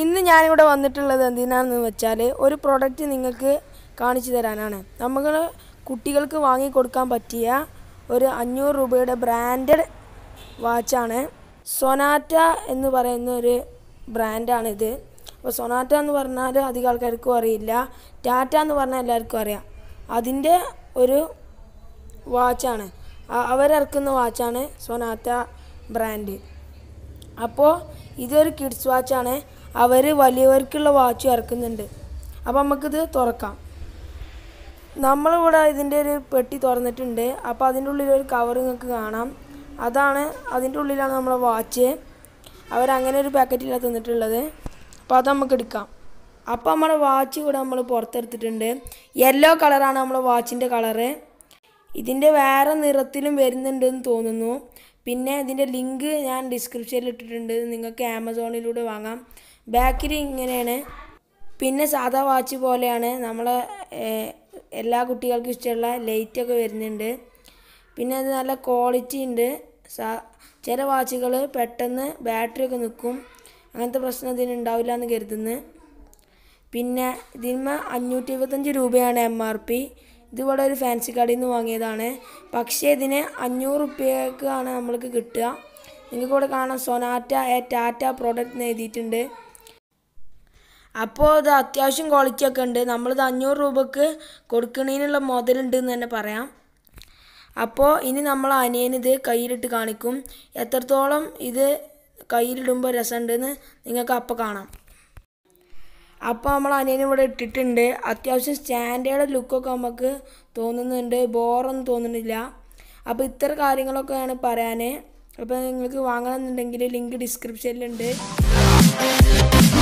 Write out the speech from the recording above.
ഇന്ന് ഞാനിവിടെ വന്നിട്ടുള്ളത് എന്തിനാണെന്ന് വെച്ചാൽ ഒരു പ്രോഡക്റ്റ് നിങ്ങൾക്ക് കാണിച്ചു തരാനാണ് നമുക്ക് കുട്ടികൾക്ക് വാങ്ങിക്കൊടുക്കാൻ പറ്റിയ ഒരു അഞ്ഞൂറ് രൂപയുടെ ബ്രാൻഡഡ് വാച്ചാണ് സൊനാറ്റ എന്ന് പറയുന്ന ഒരു ബ്രാൻഡാണിത് അപ്പോൾ സൊനാറ്റ എന്ന് പറഞ്ഞാൽ അധികം ആൾക്കാർക്കും അറിയില്ല ടാറ്റ എന്ന് പറഞ്ഞാൽ എല്ലാവർക്കും അറിയാം അതിൻ്റെ ഒരു വാച്ചാണ് അവരിറക്കുന്ന വാച്ചാണ് സൊനാറ്റ ബ്രാൻഡ് അപ്പോൾ ഇതൊരു കിഡ്സ് വാച്ചാണ് അവർ വലിയവർക്കുള്ള വാച്ച് ഇറക്കുന്നുണ്ട് അപ്പോൾ നമുക്കിത് തുറക്കാം നമ്മളിവിടെ ഇതിൻ്റെ ഒരു പെട്ടി തുറന്നിട്ടുണ്ട് അപ്പോൾ അതിൻ്റെ ഉള്ളിൽ ഒരു കവർ നിങ്ങൾക്ക് കാണാം അതാണ് അതിൻ്റെ ഉള്ളിലാണ് നമ്മളെ വാച്ച് അവരങ്ങനെ ഒരു പാക്കറ്റിലാണ് തന്നിട്ടുള്ളത് അപ്പോൾ അത് നമുക്ക് എടുക്കാം അപ്പോൾ നമ്മുടെ വാച്ച് ഇവിടെ നമ്മൾ പുറത്തെടുത്തിട്ടുണ്ട് യെല്ലോ കളറാണ് നമ്മളെ വാച്ചിൻ്റെ കളറ് ഇതിൻ്റെ വേറെ നിറത്തിലും വരുന്നുണ്ടെന്ന് തോന്നുന്നു പിന്നെ ഇതിൻ്റെ ലിങ്ക് ഞാൻ ഡിസ്ക്രിപ്ഷനിൽ ഇട്ടിട്ടുണ്ട് നിങ്ങൾക്ക് ആമസോണിലൂടെ വാങ്ങാം ബാക്കിൽ ഇങ്ങനെയാണ് പിന്നെ സാധാ വാച്ച് പോലെയാണ് നമ്മൾ എല്ലാ കുട്ടികൾക്കും ഇഷ്ടമുള്ള ലൈറ്റൊക്കെ വരുന്നുണ്ട് പിന്നെ അത് നല്ല ക്വാളിറ്റി ഉണ്ട് ചില വാച്ചുകൾ പെട്ടെന്ന് ബാറ്ററിയൊക്കെ നിൽക്കും അങ്ങനത്തെ പ്രശ്നം ഇതിന് ഉണ്ടാവില്ല എന്ന് കരുതുന്നു പിന്നെ ഇതിന്മ അഞ്ഞൂറ്റി ഇരുപത്തഞ്ച് രൂപയാണ് എം ആർ പി ഇതുപോലെ ഒരു ഫാൻസി കടയിൽ നിന്ന് വാങ്ങിയതാണ് പക്ഷേ ഇതിന് അഞ്ഞൂറ് റുപ്യക്കാണ് നമ്മൾക്ക് കിട്ടുക നിങ്ങൾക്ക് ഇവിടെ കാണാം സൊനാറ്റ എ ടാറ്റ പ്രോഡക്റ്റ് എന്ന് എഴുതിയിട്ടുണ്ട് അപ്പോൾ ഇത് അത്യാവശ്യം ക്വാളിറ്റി ഒക്കെ ഉണ്ട് നമ്മളിത് അഞ്ഞൂറ് രൂപക്ക് കൊടുക്കണതിനുള്ള മുതലുണ്ട് എന്ന് തന്നെ പറയാം അപ്പോൾ ഇനി നമ്മൾ അനിയനിത് കയ്യിലിട്ട് കാണിക്കും എത്രത്തോളം ഇത് കയ്യിലിടുമ്പോൾ രസമുണ്ടെന്ന് നിങ്ങൾക്ക് അപ്പോൾ കാണാം അപ്പോൾ നമ്മൾ അനിയനും ഇവിടെ ഇട്ടിട്ടുണ്ട് അത്യാവശ്യം സ്റ്റാൻഡേർഡ് ലുക്കൊക്കെ നമുക്ക് തോന്നുന്നുണ്ട് ബോറൊന്നും തോന്നുന്നില്ല അപ്പോൾ ഇത്തരം കാര്യങ്ങളൊക്കെയാണ് പറയാൻ അപ്പോൾ നിങ്ങൾക്ക് വാങ്ങണമെന്നുണ്ടെങ്കിൽ ലിങ്ക് ഡിസ്ക്രിപ്ഷനിലുണ്ട്